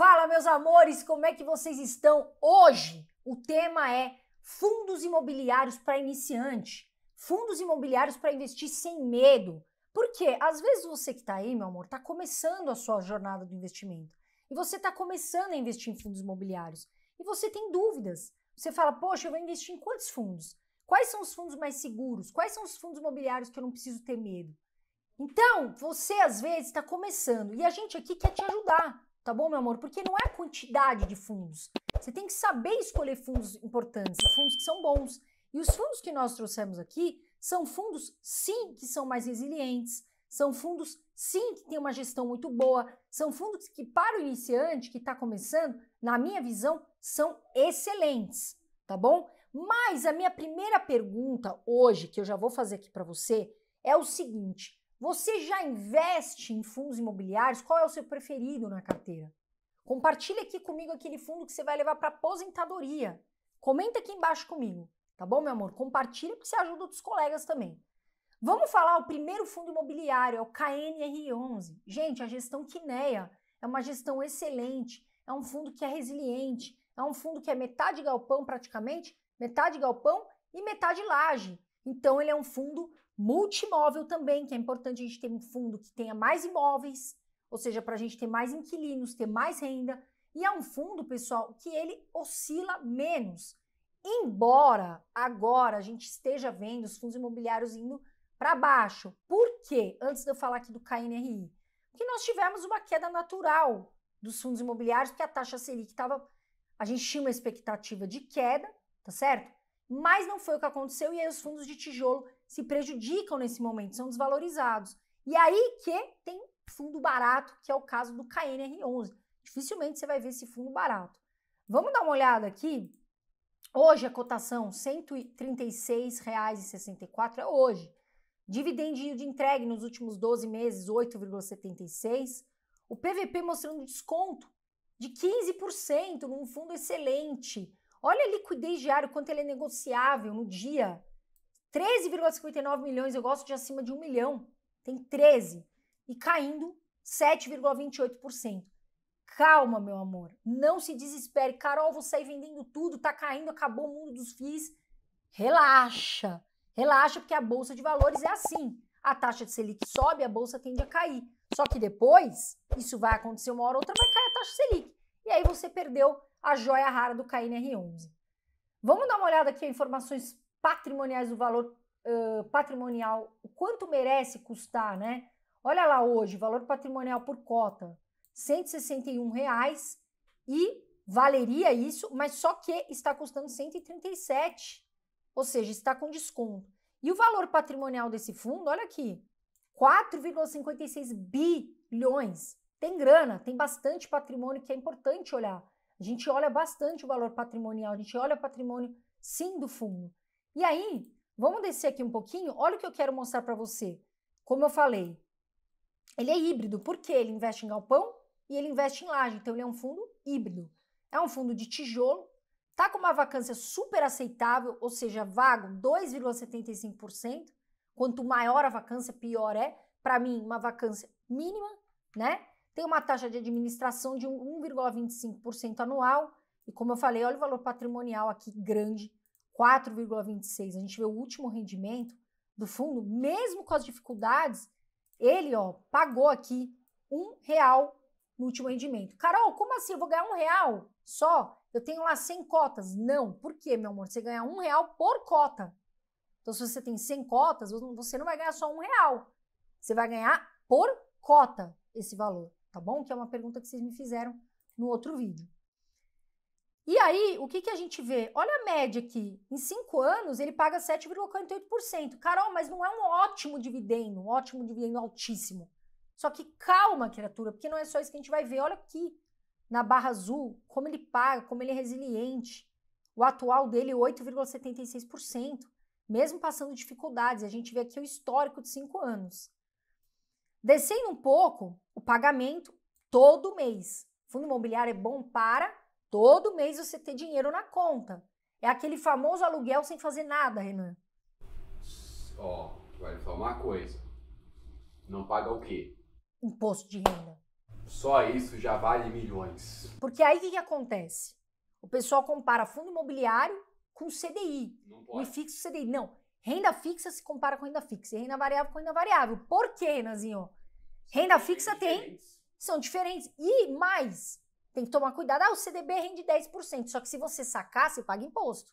Fala, meus amores, como é que vocês estão hoje? O tema é fundos imobiliários para iniciante, fundos imobiliários para investir sem medo. Porque às vezes você que está aí, meu amor, está começando a sua jornada do investimento e você está começando a investir em fundos imobiliários e você tem dúvidas. Você fala, poxa, eu vou investir em quantos fundos? Quais são os fundos mais seguros? Quais são os fundos imobiliários que eu não preciso ter medo? Então, você às vezes está começando e a gente aqui quer te ajudar. Tá bom, meu amor? Porque não é a quantidade de fundos. Você tem que saber escolher fundos importantes, fundos que são bons. E os fundos que nós trouxemos aqui são fundos, sim, que são mais resilientes, são fundos, sim, que têm uma gestão muito boa, são fundos que, para o iniciante que está começando, na minha visão, são excelentes, tá bom? Mas a minha primeira pergunta hoje, que eu já vou fazer aqui para você, é o seguinte: você já investe em fundos imobiliários? Qual é o seu preferido na carteira? Compartilha aqui comigo aquele fundo que você vai levar para aposentadoria. Comenta aqui embaixo comigo, tá bom, meu amor? Compartilha porque você ajuda outros colegas também. Vamos falar o primeiro fundo imobiliário, é o KNR11. Gente, a gestão Quineia é uma gestão excelente, é um fundo que é resiliente, é um fundo que é metade galpão praticamente, metade galpão e metade laje. Então, ele é um fundo multimóvel também, que é importante a gente ter um fundo que tenha mais imóveis, ou seja, para a gente ter mais inquilinos, ter mais renda. E é um fundo, pessoal, que ele oscila menos. Embora agora a gente esteja vendo os fundos imobiliários indo para baixo. Por quê? Antes de eu falar aqui do KNRI. Porque nós tivemos uma queda natural dos fundos imobiliários, porque a taxa Selic estava. A gente tinha uma expectativa de queda, tá certo? Mas não foi o que aconteceu e aí os fundos de tijolo se prejudicam nesse momento, são desvalorizados. E aí que tem fundo barato, que é o caso do KNR11. Dificilmente você vai ver esse fundo barato. Vamos dar uma olhada aqui. Hoje a cotação R$ 136,64 é hoje. dividendo de entregue nos últimos 12 meses 8,76. O PVP mostrando desconto de 15% num fundo excelente. Olha a liquidez diária, quanto ele é negociável no dia. 13,59 milhões, eu gosto de acima de 1 milhão. Tem 13. E caindo 7,28%. Calma, meu amor. Não se desespere. Carol, vou sair vendendo tudo, tá caindo, acabou o mundo dos FIIs. Relaxa. Relaxa, porque a bolsa de valores é assim. A taxa de Selic sobe, a bolsa tende a cair. Só que depois, isso vai acontecer uma hora ou outra, vai cair a taxa Selic e aí você perdeu a joia rara do KNR11. Vamos dar uma olhada aqui em informações patrimoniais do valor uh, patrimonial, o quanto merece custar, né? Olha lá hoje, valor patrimonial por cota, R$ reais e valeria isso, mas só que está custando 137,00, ou seja, está com desconto. E o valor patrimonial desse fundo, olha aqui, 4,56 bilhões tem grana, tem bastante patrimônio que é importante olhar. A gente olha bastante o valor patrimonial, a gente olha o patrimônio sim do fundo. E aí, vamos descer aqui um pouquinho. Olha o que eu quero mostrar para você. Como eu falei, ele é híbrido, porque ele investe em galpão e ele investe em laje, então ele é um fundo híbrido. É um fundo de tijolo, está com uma vacância super aceitável, ou seja, vago 2,75%. Quanto maior a vacância, pior é. Para mim, uma vacância mínima, né? tem uma taxa de administração de 1,25% anual, e como eu falei, olha o valor patrimonial aqui grande, 4,26. A gente vê o último rendimento do fundo, mesmo com as dificuldades, ele ó, pagou aqui um real no último rendimento. Carol, como assim? Eu vou ganhar um real só? Eu tenho lá 100 cotas. Não, por quê, meu amor? Você ganha um real por cota. Então, se você tem 100 cotas, você não vai ganhar só um real. Você vai ganhar por cota esse valor tá bom? Que é uma pergunta que vocês me fizeram no outro vídeo. E aí, o que, que a gente vê? Olha a média aqui. Em cinco anos, ele paga 7,48%. Carol, mas não é um ótimo dividendo, um ótimo dividendo altíssimo. Só que calma, criatura, porque não é só isso que a gente vai ver. Olha aqui na barra azul, como ele paga, como ele é resiliente. O atual dele, 8,76%, mesmo passando dificuldades. A gente vê aqui o histórico de cinco anos. Descendo um pouco, o pagamento todo mês. Fundo imobiliário é bom para todo mês você ter dinheiro na conta. É aquele famoso aluguel sem fazer nada, Renan. Ó, oh, vai falar uma coisa. Não paga o quê? Imposto de renda. Só isso já vale milhões. Porque aí o que, que acontece? O pessoal compara fundo imobiliário com CDI. Não pode. O fixo CDI. Não, Renda fixa se compara com renda fixa e renda variável com renda variável. Por quê, Renanzinho? Renda são fixa tem, são diferentes. E mais, tem que tomar cuidado. Ah, o CDB rende 10%, só que se você sacar, você paga imposto.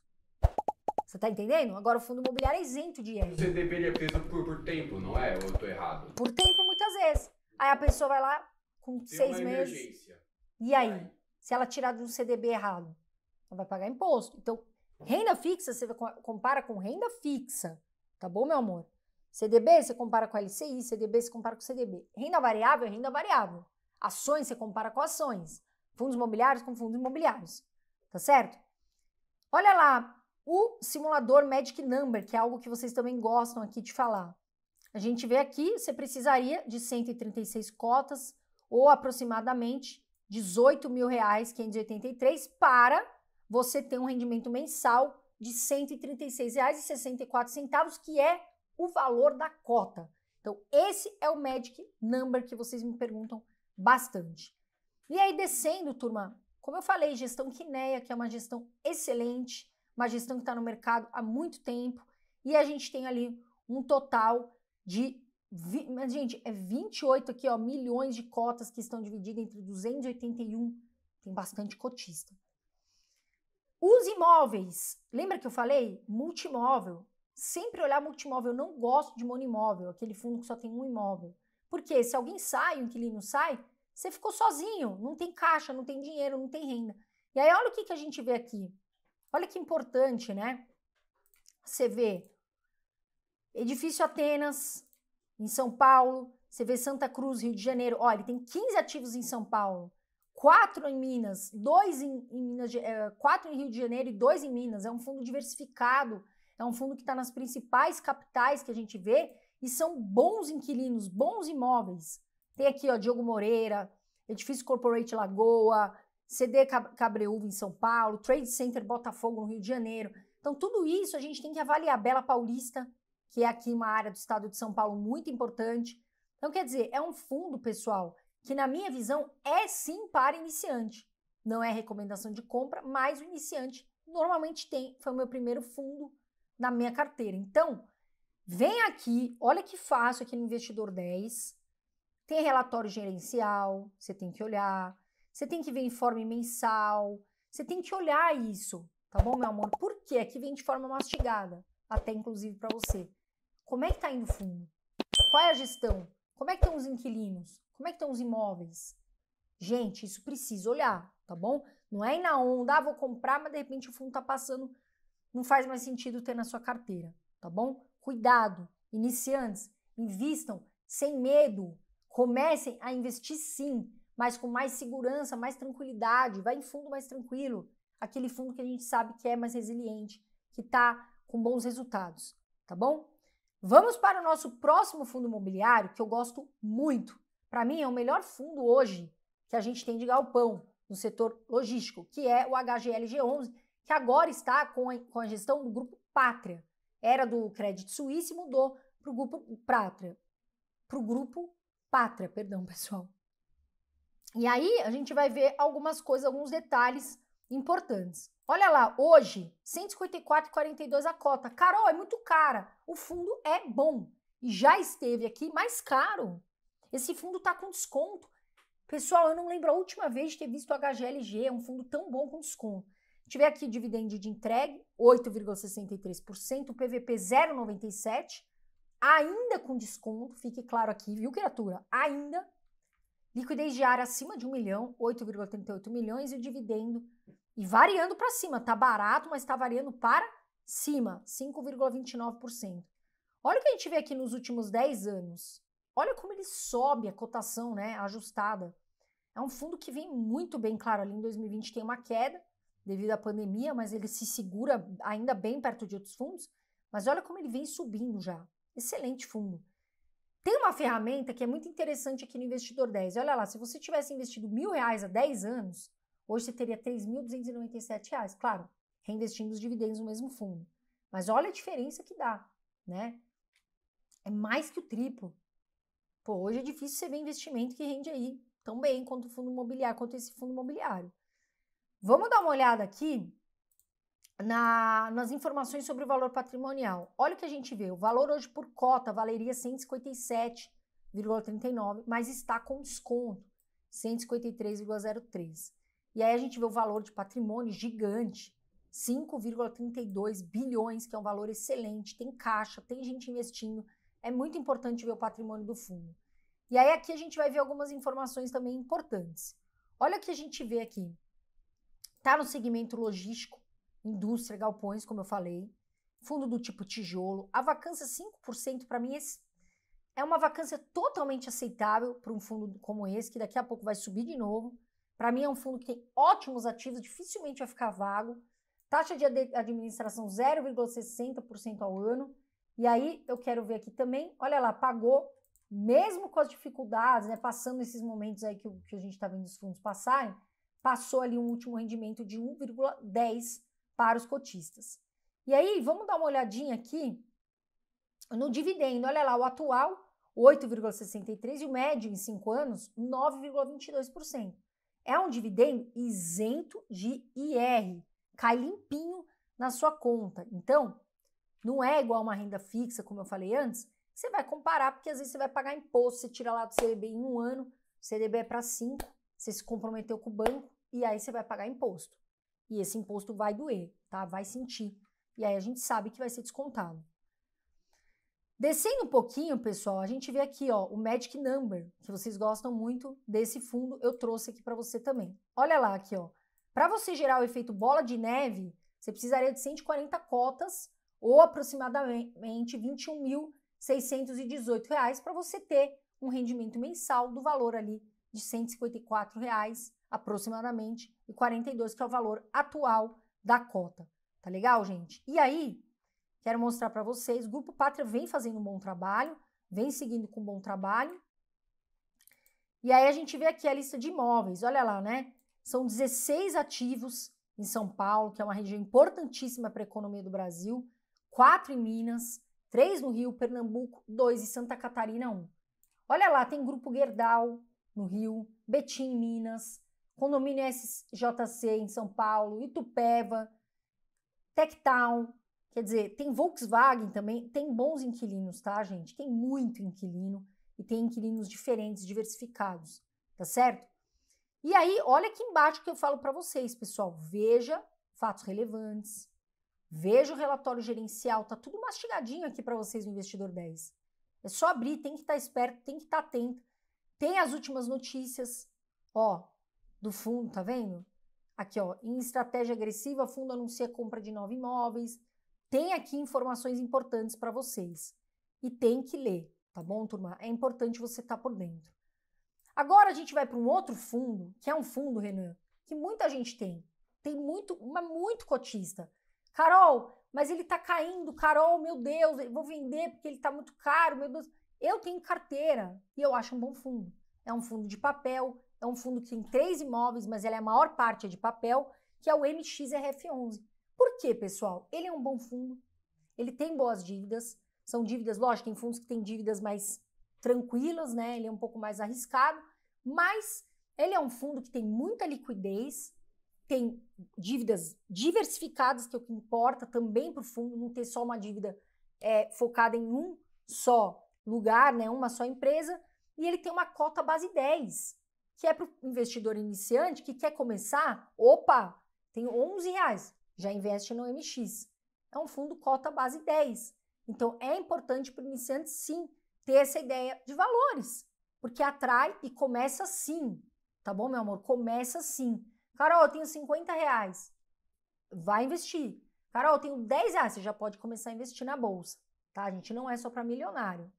Você tá entendendo? Agora o fundo imobiliário é isento de IR. O CDB ele é preso por, por tempo, não é? Ou eu tô errado? Por tempo, muitas vezes. Aí a pessoa vai lá com tem seis meses. Emergência. E aí? Se ela tirar de um CDB errado, ela vai pagar imposto. Então, Renda fixa, você compara com renda fixa, tá bom, meu amor? CDB, você compara com LCI, CDB, você compara com CDB. Renda variável é renda variável. Ações, você compara com ações. Fundos imobiliários com fundos imobiliários, tá certo? Olha lá, o simulador Magic Number, que é algo que vocês também gostam aqui de falar. A gente vê aqui, você precisaria de 136 cotas, ou aproximadamente 18 mil reais 583 para você tem um rendimento mensal de R$ 136,64, que é o valor da cota. Então, esse é o Magic Number que vocês me perguntam bastante. E aí, descendo, turma, como eu falei, gestão Quineia, que é uma gestão excelente, uma gestão que está no mercado há muito tempo, e a gente tem ali um total de. Gente, é 28 aqui, ó, milhões de cotas que estão divididas entre 281. Tem bastante cotista. Os imóveis. Lembra que eu falei? Multimóvel. Sempre olhar multimóvel. Eu não gosto de monimóvel, aquele fundo que só tem um imóvel. Porque se alguém sai, o um inquilino sai, você ficou sozinho. Não tem caixa, não tem dinheiro, não tem renda. E aí, olha o que, que a gente vê aqui. Olha que importante, né? Você vê edifício Atenas, em São Paulo. Você vê Santa Cruz, Rio de Janeiro. Olha, ele tem 15 ativos em São Paulo quatro em Minas, dois em, em Minas, é, quatro em Rio de Janeiro e dois em Minas. É um fundo diversificado, é um fundo que está nas principais capitais que a gente vê e são bons inquilinos, bons imóveis. Tem aqui, ó, Diogo Moreira, Edifício Corporate Lagoa, CD Cabreúva em São Paulo, Trade Center Botafogo no Rio de Janeiro. Então, tudo isso a gente tem que avaliar. Bela Paulista, que é aqui uma área do estado de São Paulo muito importante. Então, quer dizer, é um fundo, pessoal, que na minha visão é sim para iniciante. Não é recomendação de compra, mas o iniciante normalmente tem. Foi o meu primeiro fundo na minha carteira. Então, vem aqui, olha que fácil aqui no Investidor 10. Tem relatório gerencial, você tem que olhar. Você tem que ver informe mensal. Você tem que olhar isso, tá bom, meu amor? Porque aqui vem de forma mastigada, até inclusive para você. Como é que tá indo o fundo? Qual é a gestão? Como é que estão os inquilinos? Como é que estão os imóveis? Gente, isso precisa olhar, tá bom? Não é ir na onda, ah, vou comprar, mas de repente o fundo tá passando, não faz mais sentido ter na sua carteira, tá bom? Cuidado, iniciantes, invistam sem medo, comecem a investir sim, mas com mais segurança, mais tranquilidade, vai em fundo mais tranquilo, aquele fundo que a gente sabe que é mais resiliente, que tá com bons resultados, tá bom? Vamos para o nosso próximo fundo imobiliário que eu gosto muito, para mim, é o melhor fundo hoje que a gente tem de galpão no setor logístico, que é o HGLG11, que agora está com a, com a gestão do Grupo Pátria. Era do Crédito Suíço e mudou para o Grupo Pátria. Para o Grupo Pátria, perdão, pessoal. E aí a gente vai ver algumas coisas, alguns detalhes importantes. Olha lá, hoje, 154,42 a cota. Carol, é muito cara. O fundo é bom e já esteve aqui mais caro esse fundo está com desconto. Pessoal, eu não lembro a última vez de ter visto o HGLG, é um fundo tão bom com desconto. Tiver aqui dividendo de entregue, 8,63%, PVP 0,97%, ainda com desconto, fique claro aqui, viu, criatura? Ainda. Liquidez diária acima de 1 milhão, 8,38 milhões, e o dividendo, e variando para cima, tá barato, mas está variando para cima, 5,29%. Olha o que a gente vê aqui nos últimos 10 anos. Olha como ele sobe a cotação, né, ajustada. É um fundo que vem muito bem, claro, ali em 2020 tem uma queda devido à pandemia, mas ele se segura ainda bem perto de outros fundos, mas olha como ele vem subindo já. Excelente fundo. Tem uma ferramenta que é muito interessante aqui no Investidor 10. Olha lá, se você tivesse investido mil reais há 10 anos, hoje você teria 3.297 reais, claro, reinvestindo os dividendos no mesmo fundo. Mas olha a diferença que dá, né? É mais que o triplo. Pô, hoje é difícil você ver investimento que rende aí tão bem quanto o fundo imobiliário, quanto esse fundo imobiliário. Vamos dar uma olhada aqui na, nas informações sobre o valor patrimonial. Olha o que a gente vê. O valor hoje por cota valeria 157,39, mas está com desconto, 153,03. E aí a gente vê o valor de patrimônio gigante, 5,32 bilhões, que é um valor excelente, tem caixa, tem gente investindo, é muito importante ver o patrimônio do fundo. E aí aqui a gente vai ver algumas informações também importantes. Olha o que a gente vê aqui. Está no segmento logístico, indústria, galpões, como eu falei, fundo do tipo tijolo. A vacância 5% para mim é uma vacância totalmente aceitável para um fundo como esse, que daqui a pouco vai subir de novo. Para mim é um fundo que tem ótimos ativos, dificilmente vai ficar vago. Taxa de administração 0,60% ao ano e aí eu quero ver aqui também, olha lá, pagou, mesmo com as dificuldades, né, passando esses momentos aí que, que a gente está vendo os fundos passarem, passou ali um último rendimento de 1,10 para os cotistas. E aí, vamos dar uma olhadinha aqui no dividendo, olha lá, o atual 8,63% e o médio em 5 anos 9,22%. É um dividendo isento de IR, cai limpinho na sua conta. Então, não é igual uma renda fixa, como eu falei antes, você vai comparar, porque às vezes você vai pagar imposto, você tira lá do CDB em um ano, o CDB é para cinco, você se comprometeu com o banco, e aí você vai pagar imposto. E esse imposto vai doer, tá? Vai sentir. E aí a gente sabe que vai ser descontado. Descendo um pouquinho, pessoal, a gente vê aqui, ó, o Magic Number, que vocês gostam muito desse fundo, eu trouxe aqui para você também. Olha lá aqui, ó. Para você gerar o efeito bola de neve, você precisaria de 140 cotas ou aproximadamente R$ 21.618 para você ter um rendimento mensal do valor ali de R$ 154 reais, aproximadamente e 42 que é o valor atual da cota. Tá legal, gente? E aí, quero mostrar para vocês, o Grupo Pátria vem fazendo um bom trabalho, vem seguindo com um bom trabalho. E aí a gente vê aqui a lista de imóveis, olha lá, né? São 16 ativos em São Paulo, que é uma região importantíssima para a economia do Brasil quatro em Minas, três no Rio, Pernambuco, dois em Santa Catarina, um. Olha lá, tem Grupo Gerdau no Rio, Betim em Minas, Condomínio SJC em São Paulo, Itupeva, Tectown, quer dizer, tem Volkswagen também, tem bons inquilinos, tá, gente? Tem muito inquilino e tem inquilinos diferentes, diversificados, tá certo? E aí, olha aqui embaixo que eu falo para vocês, pessoal, veja fatos relevantes, Veja o relatório gerencial, tá tudo mastigadinho aqui para vocês no Investidor 10. É só abrir, tem que estar tá esperto, tem que estar tá atento. Tem as últimas notícias, ó, do fundo, tá vendo? Aqui, ó, em estratégia agressiva, fundo anuncia compra de nove imóveis. Tem aqui informações importantes para vocês. E tem que ler, tá bom, turma? É importante você estar tá por dentro. Agora a gente vai para um outro fundo, que é um fundo, Renan, que muita gente tem. Tem muito, mas muito cotista. Carol, mas ele tá caindo, Carol, meu Deus, eu vou vender porque ele tá muito caro, meu Deus. Eu tenho carteira e eu acho um bom fundo. É um fundo de papel, é um fundo que tem três imóveis, mas ela é a maior parte é de papel, que é o MXRF11. Por quê, pessoal? Ele é um bom fundo, ele tem boas dívidas, são dívidas, lógico, tem fundos que têm dívidas mais tranquilas, né? Ele é um pouco mais arriscado, mas ele é um fundo que tem muita liquidez, tem dívidas diversificadas, que é o que importa também para o fundo, não ter só uma dívida é, focada em um só lugar, né, uma só empresa, e ele tem uma cota base 10, que é para o investidor iniciante que quer começar, opa, tem 11 reais, já investe no MX. É um fundo cota base 10. Então, é importante para o iniciante, sim, ter essa ideia de valores, porque atrai e começa sim, tá bom, meu amor? Começa sim. Carol, eu tenho 50 reais. Vai investir. Carol, eu tenho 10 reais. Você já pode começar a investir na bolsa, tá? A gente não é só para milionário.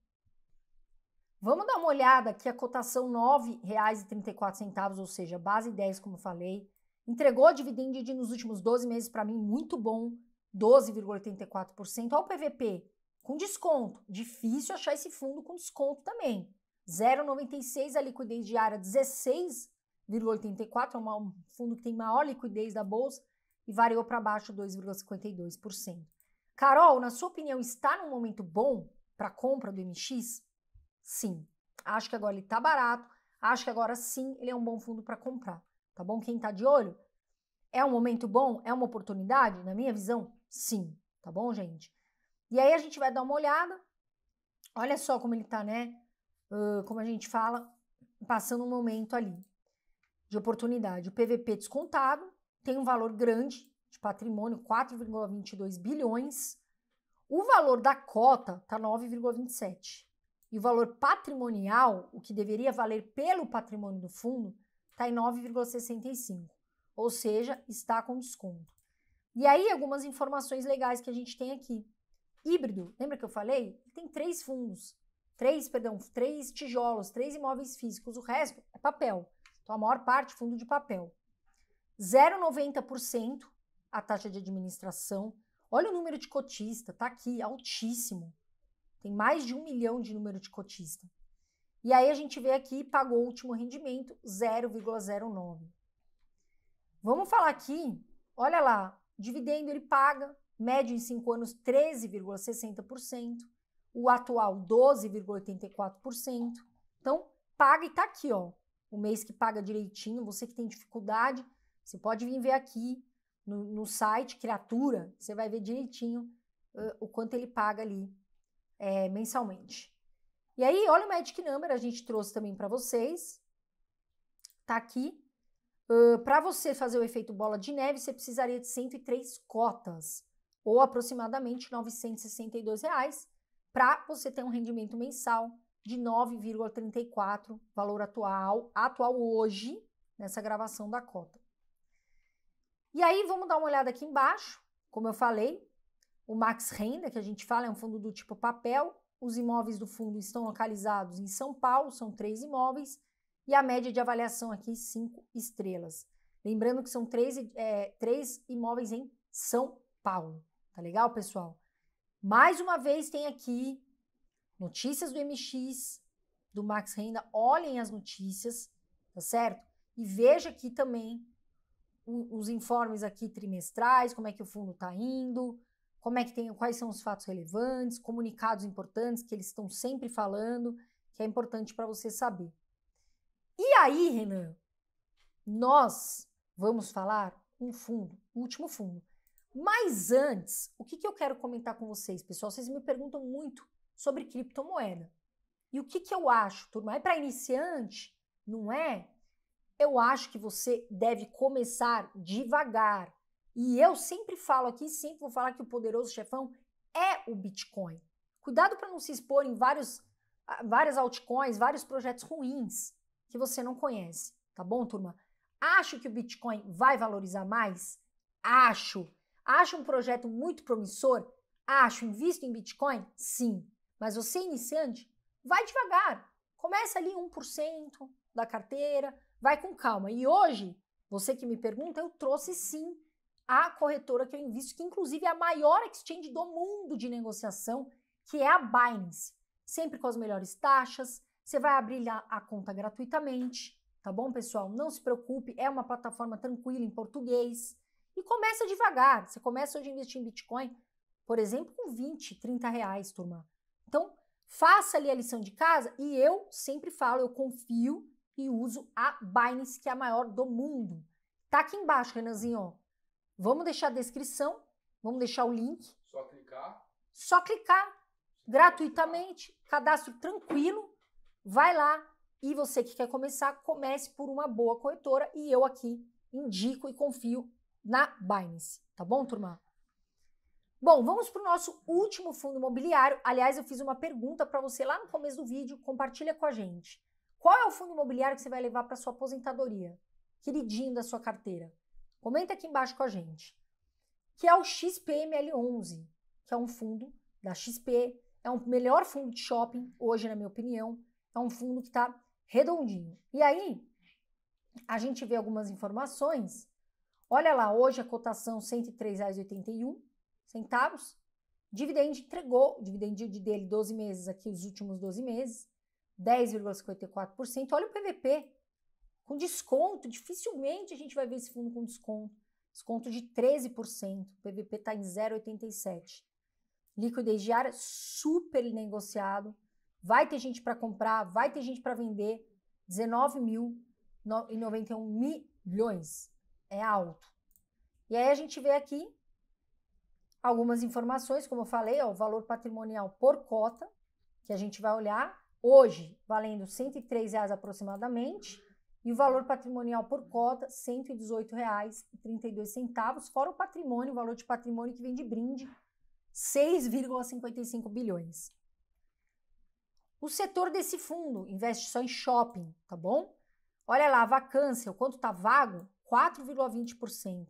Vamos dar uma olhada aqui a cotação R$ 9,34, ou seja, base 10, como falei. Entregou dividendo de, nos últimos 12 meses para mim muito bom, 12,84%. Olha o PVP, com desconto. Difícil achar esse fundo com desconto também. 0,96 a liquidez diária, 16 1,84 é um fundo que tem maior liquidez da bolsa e variou para baixo 2,52%. Carol, na sua opinião, está num momento bom para compra do MX? Sim. Acho que agora ele está barato, acho que agora sim ele é um bom fundo para comprar, tá bom? Quem está de olho? É um momento bom? É uma oportunidade? Na minha visão, sim, tá bom, gente? E aí a gente vai dar uma olhada, olha só como ele está, né? Uh, como a gente fala, passando um momento ali de oportunidade. O PVP descontado tem um valor grande de patrimônio, 4,22 bilhões. O valor da cota está 9,27. E o valor patrimonial, o que deveria valer pelo patrimônio do fundo, está em 9,65. Ou seja, está com desconto. E aí, algumas informações legais que a gente tem aqui. Híbrido, lembra que eu falei? tem três fundos, três, perdão, três tijolos, três imóveis físicos, o resto é papel. Então, a maior parte, fundo de papel. 0,90% a taxa de administração. Olha o número de cotista, tá aqui, altíssimo. Tem mais de um milhão de número de cotista. E aí a gente vê aqui, pagou o último rendimento, 0,09. Vamos falar aqui, olha lá, dividendo ele paga, médio em 5 anos 13,60%, o atual 12,84%. Então, paga e tá aqui, ó, o mês que paga direitinho, você que tem dificuldade, você pode vir ver aqui no, no site Criatura, você vai ver direitinho uh, o quanto ele paga ali é, mensalmente. E aí, olha o Magic Number, a gente trouxe também para vocês, tá aqui. Uh, para você fazer o efeito bola de neve, você precisaria de 103 cotas, ou aproximadamente R$ 962, para você ter um rendimento mensal de 9,34, valor atual, atual hoje, nessa gravação da cota. E aí vamos dar uma olhada aqui embaixo, como eu falei, o Max Renda, que a gente fala, é um fundo do tipo papel, os imóveis do fundo estão localizados em São Paulo, são três imóveis, e a média de avaliação aqui, cinco estrelas. Lembrando que são três, é, três imóveis em São Paulo, tá legal, pessoal? Mais uma vez tem aqui notícias do MX, do Max Renda, olhem as notícias, tá certo? E veja aqui também os informes aqui trimestrais, como é que o fundo está indo, como é que tem, quais são os fatos relevantes, comunicados importantes que eles estão sempre falando, que é importante para você saber. E aí, Renan, nós vamos falar um fundo, o último fundo. Mas antes, o que, que eu quero comentar com vocês, pessoal? Vocês me perguntam muito sobre criptomoeda. E o que, que eu acho, turma? É para iniciante? Não é? Eu acho que você deve começar devagar. E eu sempre falo aqui, sempre vou falar que o poderoso chefão é o Bitcoin. Cuidado para não se expor em vários, várias altcoins, vários projetos ruins que você não conhece, tá bom, turma? Acho que o Bitcoin vai valorizar mais? Acho. Acho um projeto muito promissor? Acho. Invisto em Bitcoin? Sim. Mas você iniciante, vai devagar. Começa ali 1% da carteira, vai com calma. E hoje, você que me pergunta, eu trouxe sim a corretora que eu invisto, que inclusive é a maior exchange do mundo de negociação, que é a Binance. Sempre com as melhores taxas, você vai abrir a conta gratuitamente, tá bom, pessoal? Não se preocupe, é uma plataforma tranquila em português. E começa devagar. Você começa hoje a investir em Bitcoin, por exemplo, com 20, 30 reais, turma. Então, faça ali a lição de casa e eu sempre falo, eu confio e uso a Binance, que é a maior do mundo. Tá aqui embaixo, Renanzinho. Vamos deixar a descrição, vamos deixar o link. Só clicar. Só clicar gratuitamente, cadastro tranquilo. Vai lá e você que quer começar, comece por uma boa corretora e eu aqui indico e confio na Binance, tá bom, turma? Bom, vamos para o nosso último fundo imobiliário. Aliás, eu fiz uma pergunta para você lá no começo do vídeo, compartilha com a gente. Qual é o fundo imobiliário que você vai levar para sua aposentadoria? Queridinho da sua carteira. Comenta aqui embaixo com a gente. Que é o XPML11, que é um fundo da XP, é o um melhor fundo de shopping hoje, na minha opinião. É um fundo que está redondinho. E aí, a gente vê algumas informações. Olha lá, hoje a cotação R$ 103,81 centavos. Dividend entregou, o dividend dele 12 meses aqui, os últimos 12 meses, 10,54%. Olha o PVP, com desconto, dificilmente a gente vai ver esse fundo com desconto. Desconto de 13%, o PVP está em 0,87%. Liquidez diária super negociado, vai ter gente para comprar, vai ter gente para vender, 19.091 milhões, é alto. E aí a gente vê aqui algumas informações, como eu falei, ó, o valor patrimonial por cota, que a gente vai olhar hoje, valendo R$ 103 reais aproximadamente, e o valor patrimonial por cota, R$ 118,32, fora o patrimônio, o valor de patrimônio que vem de brinde, 6,55 bilhões. O setor desse fundo investe só em shopping, tá bom? Olha lá, a vacância, o quanto está vago? 4,20%.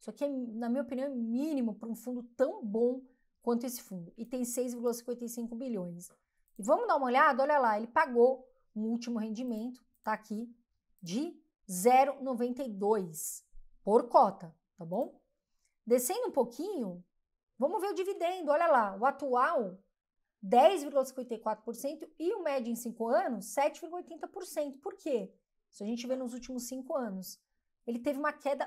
Isso aqui, é, na minha opinião, é mínimo para um fundo tão bom quanto esse fundo. E tem 6,55 bilhões. E vamos dar uma olhada, olha lá, ele pagou um último rendimento, tá aqui, de 0,92 por cota, tá bom? Descendo um pouquinho, vamos ver o dividendo, olha lá, o atual 10,54% e o médio em 5 anos 7,80%. Por quê? se a gente vê nos últimos 5 anos. Ele teve uma queda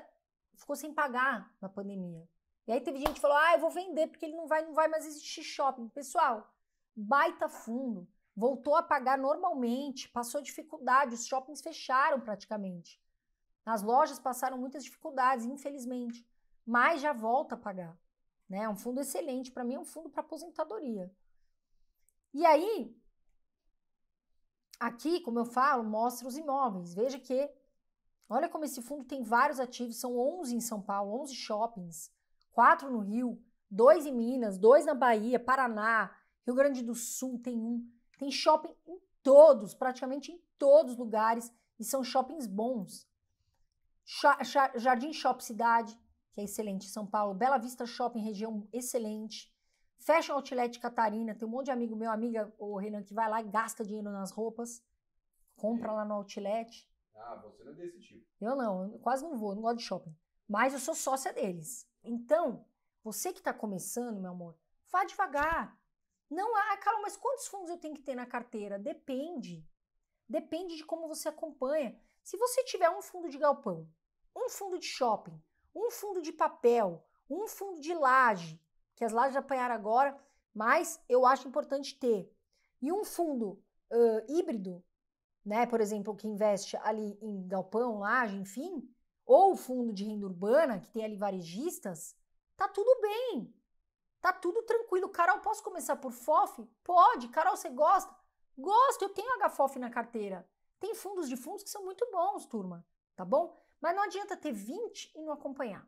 ficou sem pagar na pandemia. E aí teve gente que falou: ah, eu vou vender porque ele não vai, não vai mais existir shopping. Pessoal, baita fundo. Voltou a pagar normalmente, passou dificuldade, os shoppings fecharam praticamente. As lojas passaram muitas dificuldades, infelizmente, mas já volta a pagar. Né? É um fundo excelente, para mim é um fundo para aposentadoria. E aí, aqui, como eu falo, mostra os imóveis. Veja que Olha como esse fundo tem vários ativos, são 11 em São Paulo, 11 shoppings, 4 no Rio, 2 em Minas, 2 na Bahia, Paraná, Rio Grande do Sul tem um. Tem shopping em todos, praticamente em todos os lugares, e são shoppings bons. Jardim Shop Cidade, que é excelente em São Paulo, Bela Vista Shopping, região excelente. Fashion Outlet Catarina, tem um monte de amigo meu, amiga, o Renan, que vai lá e gasta dinheiro nas roupas, compra lá no Outlet. Ah, você não é desse tipo. Eu não, eu quase não vou, não gosto de shopping. Mas eu sou sócia deles. Então, você que está começando, meu amor, vá devagar. Não há, ah, Carol, mas quantos fundos eu tenho que ter na carteira? Depende. Depende de como você acompanha. Se você tiver um fundo de galpão, um fundo de shopping, um fundo de papel, um fundo de laje, que as lajes apanharam agora, mas eu acho importante ter, e um fundo uh, híbrido, né, por exemplo, que investe ali em galpão, laje, enfim, ou o fundo de renda urbana, que tem ali varejistas, tá tudo bem. Tá tudo tranquilo. Carol, posso começar por FOF? Pode. Carol, você gosta? Gosto, eu tenho HFOF na carteira. Tem fundos de fundos que são muito bons, turma, tá bom? Mas não adianta ter 20 e não acompanhar.